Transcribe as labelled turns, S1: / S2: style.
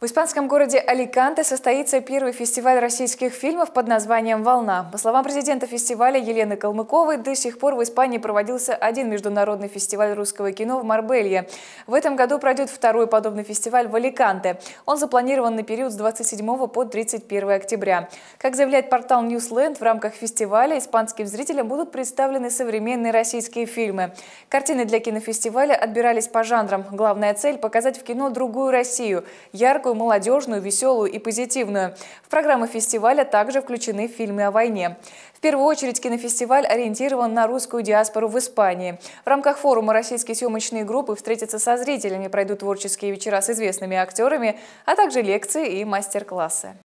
S1: В испанском городе Аликанте состоится первый фестиваль российских фильмов под названием «Волна». По словам президента фестиваля Елены Калмыковой, до сих пор в Испании проводился один международный фестиваль русского кино в Марбелье. В этом году пройдет второй подобный фестиваль в Аликанте. Он запланирован на период с 27 по 31 октября. Как заявляет портал Newsland, в рамках фестиваля испанским зрителям будут представлены современные российские фильмы. Картины для кинофестиваля отбирались по жанрам. Главная цель – показать в кино другую Россию – яркую, яркую, молодежную, веселую и позитивную. В программу фестиваля также включены фильмы о войне. В первую очередь кинофестиваль ориентирован на русскую диаспору в Испании. В рамках форума российские съемочные группы встретятся со зрителями, пройдут творческие вечера с известными актерами, а также лекции и мастер-классы.